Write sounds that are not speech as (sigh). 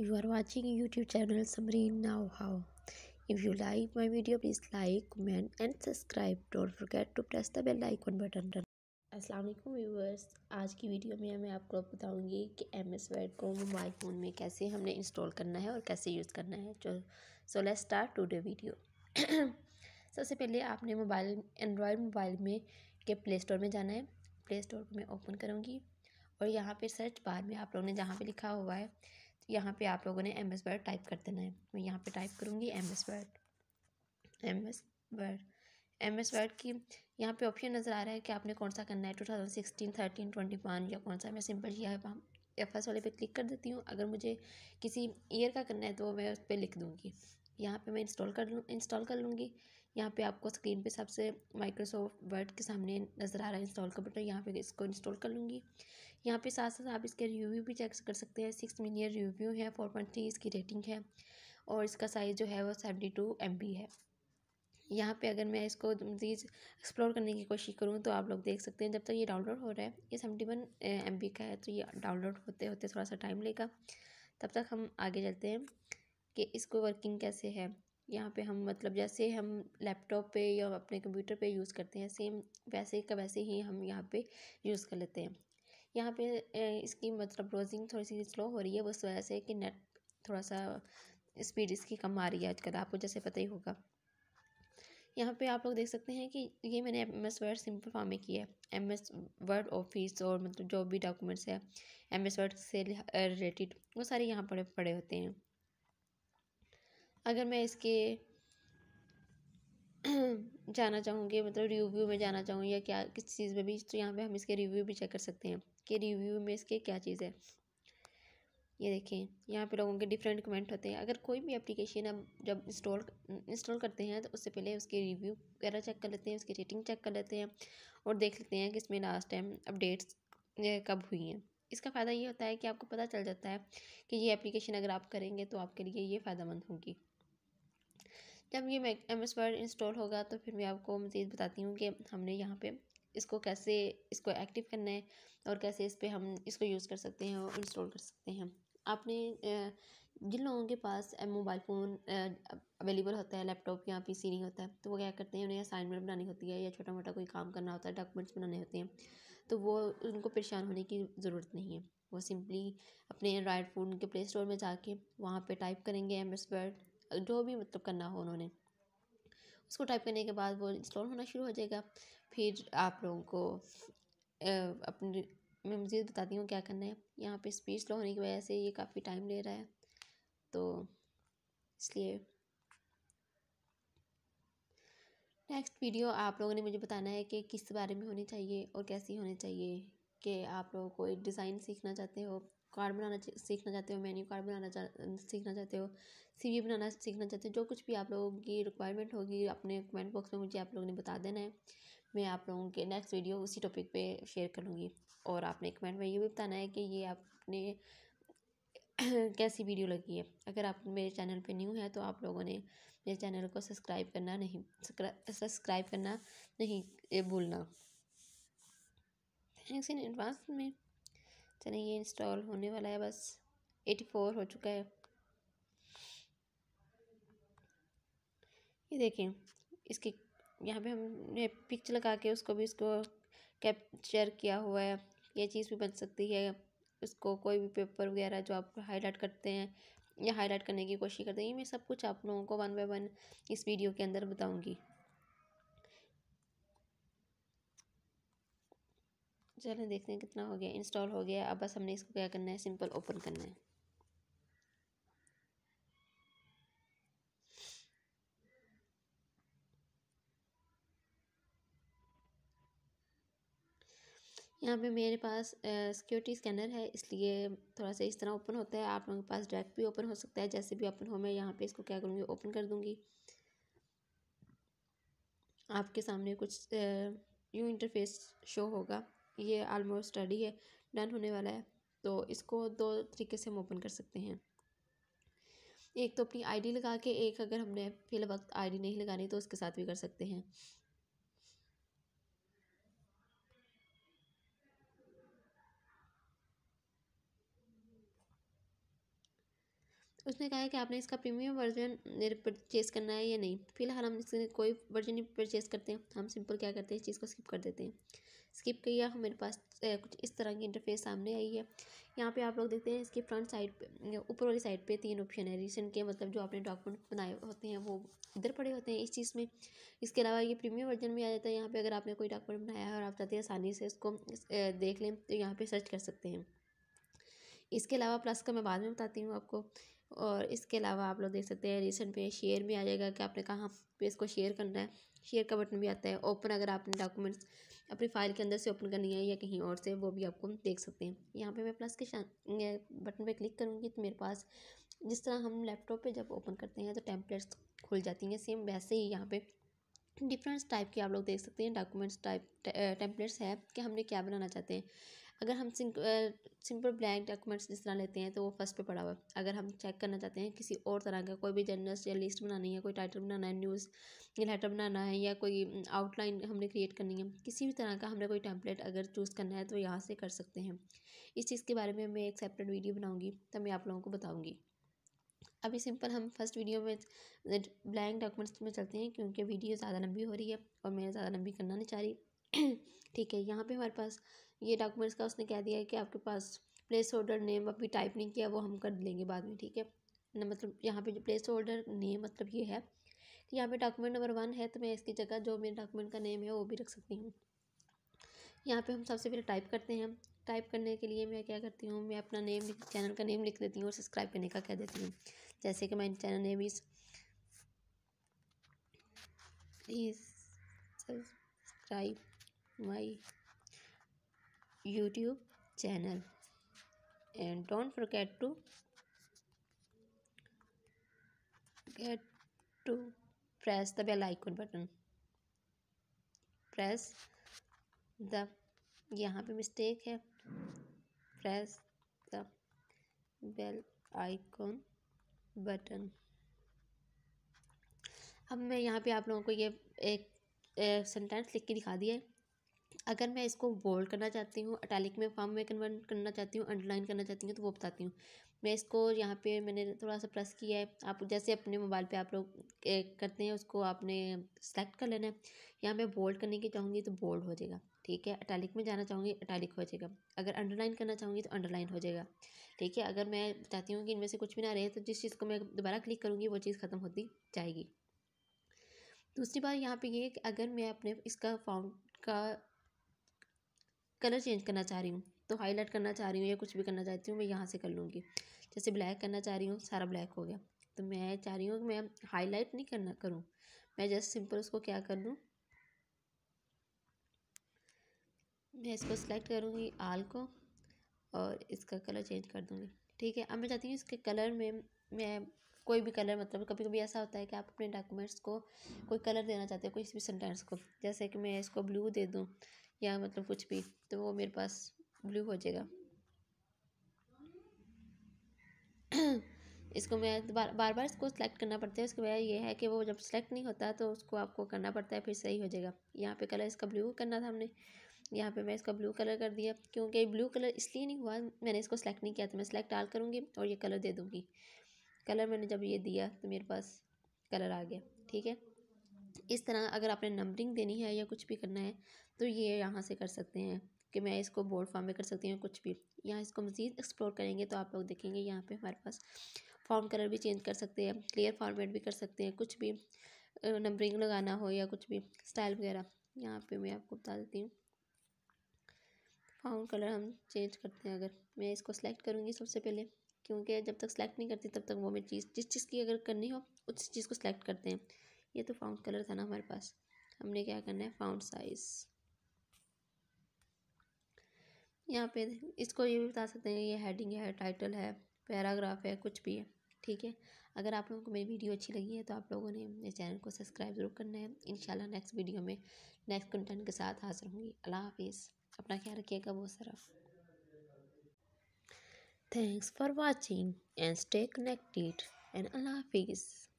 You are watching YouTube channel Samreen Now How. If you like my video, please like, comment and subscribe. Don't forget to press the bell icon button. अस्सलाम वालेकुम viewers आज की video में मैं आपको बताऊंगी कि M S word को मोबाइल फ़ोन में कैसे हमने इंस्टॉल करना है और कैसे यूज़ करना है जो so let start today video सबसे पहले आपने मोबाइल एंड्रॉयड मोबाइल में के प्ले स्टोर में जाना है प्ले स्टोर को मैं ओपन करूँगी और यहाँ पे सर्च बार में आप लोगों ने जहाँ पे लिखा हुआ है यहाँ पे आप लोगों ने एम एस वर्ड टाइप कर देना है मैं यहाँ पे टाइप करूँगी M S word M S word M S word की यहाँ पे ऑप्शन नज़र आ रहा है कि आपने कौन सा करना है two thousand sixteen thirteen twenty one या कौन सा मैं सिंपल एफ एस वाले पे क्लिक कर देती हूँ अगर मुझे किसी ईयर का करना है तो मैं उस पर लिख दूँगी यहाँ पर मैं इंस्टॉल कर लूँ इंस्टॉल कर लूँगी यहाँ पे आपको स्क्रीन पे सबसे माइक्रोसॉफ्ट वर्ड के सामने नज़र आ रहा है इंस्टॉल का बटन यहाँ पे इसको इंस्टॉल कर लूँगी यहाँ पे साथ साथ आप इसके रिव्यू भी चेक कर सकते हैं सिक्स मिलियन रिव्यू है फोर पॉइंट थ्री इसकी रेटिंग है और इसका साइज़ जो है वो सेवेंटी टू एम बी है यहाँ पे अगर मैं इसको मज़ीद एक्सप्लोर करने की कोशिश करूँ तो आप लोग देख सकते हैं जब तक ये डाउनलोड हो रहा है ये सेवेंटी वन एम बी का है तो ये डाउनलोड होते होते थोड़ा सा टाइम लेगा तब तक हम आगे चलते हैं कि इसको वर्किंग कैसे है यहाँ पे हम मतलब जैसे हम लैपटॉप पे या अपने कंप्यूटर पे यूज़ करते हैं सेम वैसे का वैसे ही हम यहाँ पे यूज़ कर लेते हैं यहाँ पे इसकी मतलब ब्राउजिंग थोड़ी सी स्लो हो रही है उस वजह से कि नेट थोड़ा सा स्पीड इसकी कम आ रही है आजकल आपको जैसे पता ही होगा यहाँ पे आप लोग देख सकते हैं कि ये मैंने M S word simple form में किया है एम एस वर्ड ऑफिस और मतलब जो भी डॉक्यूमेंट्स है एम एस वर्ड से रिलेटेड वो सारे यहाँ पड़े पड़े होते हैं अगर मैं इसके (clears throat) जाना चाहूँगी मतलब रिव्यू में जाना चाहूँगी या क्या किस चीज़ में भी तो यहाँ पे हम इसके रिव्यू भी चेक कर सकते हैं कि रिव्यू में इसके क्या चीज़ है ये देखें यहाँ पे लोगों के डिफरेंट कमेंट होते हैं अगर कोई भी एप्लीकेशन हम जब इंस्टॉल इंस्टॉल करते हैं तो उससे पहले उसके रिव्यू वगैरह चेक कर लेते हैं उसकी रेटिंग चेक कर लेते हैं और देख लेते हैं कि इसमें लास्ट टाइम अपडेट्स कब हुई हैं इसका फ़ायदा ये होता है कि आपको पता चल जाता है कि ये एप्लीकेशन अगर आप करेंगे तो आपके लिए ये फ़ायदा मंद होगी जब ये एम एस वर्ड इंस्टॉल होगा तो फिर मैं आपको मज़ीद बताती हूँ कि हमने यहाँ पे इसको कैसे इसको एक्टिव करना है और कैसे इस पर हम इसको यूज़ कर सकते हैं और इंस्टॉल कर सकते हैं आपने जिन लोगों के पास मोबाइल फ़ोन अवेलेबल होता है लैपटॉप या पीसी नहीं होता है तो वो क्या करते हैं उन्हें असाइनमेंट बनानी होती है या छोटा मोटा कोई काम करना होता है डॉक्यूमेंट्स बनाने होते हैं तो वो उनको परेशान होने की ज़रूरत नहीं है वो सिंपली अपने एंड्रॉयड फ़ोन के प्ले स्टोर में जाके वहाँ पे टाइप करेंगे एम एस वर्ड जो भी मतलब करना हो उन्होंने उसको टाइप करने के बाद वो इंस्टॉल होना शुरू हो जाएगा फिर आप लोगों को अपनी मैं मज़ीद बताती हूँ क्या करना है यहाँ पे स्पीड स्लो होने की वजह से ये काफ़ी टाइम ले रहा है तो इसलिए नेक्स्ट वीडियो आप लोगों ने मुझे बताना है कि किस बारे में होनी चाहिए और कैसी होनी चाहिए कि आप लोग कोई डिज़ाइन सीखना चाहते हो कार्ड बनाना सीखना चाहते हो मेन्यू कार्ड बनाना चाह सीखना चाहते हो सी वी बनाना सीखना चाहते हो जो कुछ भी आप लोगों की रिक्वायरमेंट होगी अपने कमेंट बॉक्स में मुझे आप लोगों ने बता देना है मैं आप लोगों के नेक्स्ट वीडियो उसी टॉपिक पे शेयर करूँगी और आपने कमेंट में ये भी बताना है कि ये आपने (clears throat) कैसी वीडियो लगी है अगर आप मेरे चैनल पर न्यू है तो आप लोगों ने मेरे चैनल को सब्सक्राइब करना नहीं सब्सक्राइब करना नहीं भूलना थैंक्स इन एडवांस में चलिए तो ये इंस्टॉल होने वाला है बस एटी फोर हो चुका है ये देखें इसकी यहाँ पे हमने पिक्च लगा के उसको भी इसको कैप्चर किया हुआ है ये चीज़ भी बन सकती है उसको कोई भी पेपर वगैरह जो आप हाईलाइट करते हैं या हाईलाइट करने की कोशिश करते हैं ये मैं सब कुछ आप लोगों को वन बाय वन इस वीडियो के अंदर बताऊँगी चलें देखते हैं कितना हो गया इंस्टॉल हो गया अब बस हमने इसको क्या करना है सिंपल ओपन करना है यहाँ पे मेरे पास सिक्योरिटी स्कैनर है इसलिए थोड़ा सा इस तरह ओपन होता है आप लोगों के पास डायरेक्ट भी ओपन हो सकता है जैसे भी ओपन हो मैं यहाँ पे इसको क्या करूँगी ओपन कर दूँगी आपके सामने कुछ यू इंटरफेस शो होगा ये आलमोस्ट रेडी है डन होने वाला है तो इसको दो तरीके से हम ओपन कर सकते हैं एक तो अपनी आईडी लगा के एक अगर हमने फिल वक्त आईडी नहीं लगानी तो उसके साथ भी कर सकते हैं उसने कहा है कि आपने इसका प्रीमियम वर्जन परचेज़ करना है या नहीं फ़िलहाल हम इसने कोई वर्जन नहीं परचेज़ करते हैं हम सिंपल क्या करते हैं इस चीज़ को स्किप कर देते हैं स्किप किया मेरे पास कुछ इस तरह की इंटरफेस सामने आई है यहाँ पे आप लोग देखते हैं इसके फ्रंट साइड पे ऊपर वाली साइड पे तीन ऑप्शन है रिसेंट के मतलब जो आपने डॉक्यूमेंट बनाए होते हैं वो इधर पड़े होते हैं इस चीज़ में इसके अलावा ये प्रीमियम वर्जन में आ जाता है यहाँ पे अगर आपने कोई डॉक्यूमेंट बनाया है और आप चाहते हैं आसानी से इसको देख लें तो यहाँ पर सर्च कर सकते हैं इसके अलावा प्लस का मैं बाद में बताती हूँ आपको और इसके अलावा आप लोग देख सकते हैं रिसेंट पे शेयर भी आ जाएगा कि आपने कहाँ पे इसको शेयर करना है शेयर का बटन भी आता है ओपन अगर आपने डॉक्यूमेंट्स अपनी फ़ाइल के अंदर से ओपन करनी है या कहीं और से वो भी आपको देख सकते हैं यहाँ पे मैं प्लस के बटन पे क्लिक करूँगी तो मेरे पास जिस तरह हम लैपटॉप पर जब ओपन करते हैं तो टैंपलेट्स खुल जाती हैं सेम वैसे ही यहाँ पर डिफरेंट टाइप के आप लोग देख सकते हैं डॉक्यूमेंट्स टाइप टेम्पलेट्स है कि हमने क्या बनाना चाहते हैं अगर हम सिंपल ब्लैंक डॉक्यूमेंट्स जिस तरह लेते हैं तो वो फर्स्ट पे पड़ा हुआ है अगर हम चेक करना चाहते हैं किसी और तरह का कोई भी जर्नल्स या लिस्ट बनानी है कोई टाइटल बनाना है न्यूज़ या लेटर बनाना है या कोई आउटलाइन हमने क्रिएट करनी है किसी भी तरह का हमने कोई टैंपलेट अगर चूज़ करना है तो यहाँ से कर सकते हैं इस चीज़ के बारे में मैं एक सेपरेट वीडियो बनाऊँगी तो मैं आप लोगों को बताऊँगी अभी सिंपल हम फर्स्ट वीडियो में ब्लैंक डॉक्यूमेंट्स में चलते हैं क्योंकि वीडियो ज़्यादा लंबी हो रही है और मैं ज़्यादा लंबी करना नहीं चाह रही ठीक है यहाँ पे हमारे पास ये डॉक्यूमेंट्स का उसने कह दिया है कि आपके पास प्लेस होल्डर नेम अभी टाइप नहीं किया वो हम कर लेंगे बाद में ठीक है ना मतलब यहाँ पे जो प्लेस होल्डर नेम मतलब ये है कि यहाँ पे डॉक्यूमेंट नंबर वन है तो मैं इसकी जगह जो मेरे डॉक्यूमेंट का नेम है वो भी रख सकती हूँ यहाँ पर हम सबसे पहले टाइप करते हैं टाइप करने के लिए मैं क्या करती हूँ मैं अपना नेम चैनल का नेम लिख देती हूँ और सब्सक्राइब करने का कह देती हूँ जैसे कि मैं चैनल नेम इस subscribe my youtube channel and don't forget to get to press the bell icon button press the यहाँ पे मिस्टेक है press the bell icon button अब मैं यहाँ पे आप लोगों को ये एक सेंटेंस लिख के दिखा दिया है अगर मैं इसको बोल्ड करना चाहती हूँ अटैलिक में फॉर्म में कन्वर्ट करना चाहती हूँ अंडरलाइन करना चाहती हूँ तो वो बताती हूँ मैं इसको यहाँ पे मैंने थोड़ा सा प्रेस किया है आप जैसे अपने मोबाइल पे आप लोग करते हैं उसको आपने सेलेक्ट कर लेना है यहाँ मैं बोल्ड करने की चाहूँगी तो बोल्ड हो जाएगा ठीक है अटैलिक में जाना चाहूँगी अटैलिक हो जाएगा अगर अंडरलाइन करना चाहूँगी तो अंडरलाइन हो जाएगा ठीक है अगर मैं चाहती हूँ कि इनमें से कुछ भी ना रहे तो जिस चीज़ को मैं दोबारा क्लिक करूँगी वो चीज़ ख़त्म होती जाएगी दूसरी बात यहाँ पे ये कि अगर मैं अपने इसका फॉर्म का कलर चेंज करना चाह रही हूँ तो हाईलाइट करना चाह रही हूँ या कुछ भी करना चाहती हूँ मैं यहाँ से कर लूँगी जैसे ब्लैक करना चाह रही हूँ सारा ब्लैक हो गया तो मैं चाह रही हूँ कि मैं हाईलाइट नहीं करना करूँ मैं जस्ट सिंपल उसको क्या कर लूँ मैं इसको सिलेक्ट करूँगी आल को और इसका कलर चेंज कर दूँगी ठीक है अब मैं चाहती हूँ इसके कलर में मैं कोई भी कलर मतलब कभी कभी ऐसा होता है कि आप अपने डॉक्यूमेंट्स को कोई कलर देना चाहते हो कोई भी सेंटेंस को जैसे कि मैं इसको ब्लू दे दूँ या मतलब कुछ भी तो वो मेरे पास ब्लू हो जाएगा (clears throat) इसको मैं बार बार बार इसको सेलेक्ट करना पड़ता है उसके वजह ये है कि वो जब सेलेक्ट नहीं होता तो उसको आपको करना पड़ता है फिर सही हो जाएगा यहाँ पे कलर इसका ब्लू करना था हमने यहाँ पे मैं इसका ब्लू कलर कर दिया क्योंकि ब्लू कलर इसलिए नहीं हुआ मैंने इसको सेलेक्ट नहीं किया तो मैं सेलेक्ट डाल करूँगी और ये कलर दे दूँगी कलर मैंने जब ये दिया तो मेरे पास कलर आ गया ठीक है इस तरह अगर आपने नंबरिंग देनी है या कुछ भी करना है तो ये यहाँ से कर सकते हैं कि मैं इसको बोर्ड फॉर्म में कर सकती हूँ कुछ भी यहाँ इसको मज़ीद एक्सप्लोर करेंगे तो आप लोग देखेंगे यहाँ पे हमारे पास फॉर्म कलर भी चेंज कर सकते हैं क्लियर फॉर्मेट भी कर सकते हैं कुछ भी नंबरिंग लगाना हो या कुछ भी स्टाइल वगैरह यहाँ पर मैं आपको बता देती हूँ फॉर्म कलर हम चेंज करते हैं अगर मैं इसको सेलेक्ट करूँगी सबसे पहले क्योंकि जब तक सेलेक्ट नहीं करती तब तक वो मैं चीज़ जिस चीज़ की अगर करनी हो उस चीज़ को सेलेक्ट करते हैं ये तो फाउंड कलर था ना हमारे पास हमने क्या करना है फाउंड साइज़ यहाँ पे इसको ये भी बता सकते हैं ये हेडिंग है टाइटल है पैराग्राफ है कुछ भी है ठीक है अगर आप लोगों को मेरी वीडियो अच्छी लगी है तो आप लोगों ने मेरे चैनल को सब्सक्राइब ज़रूर करना है इन नेक्स्ट वीडियो में नेक्स्ट कंटेंट के साथ हाजिर होंगी अल्लाह हाफिज़ अपना ख्याल रखिएगा बहुत सारा thanks for watching and stay connected एंड अल्लाह हाफिज़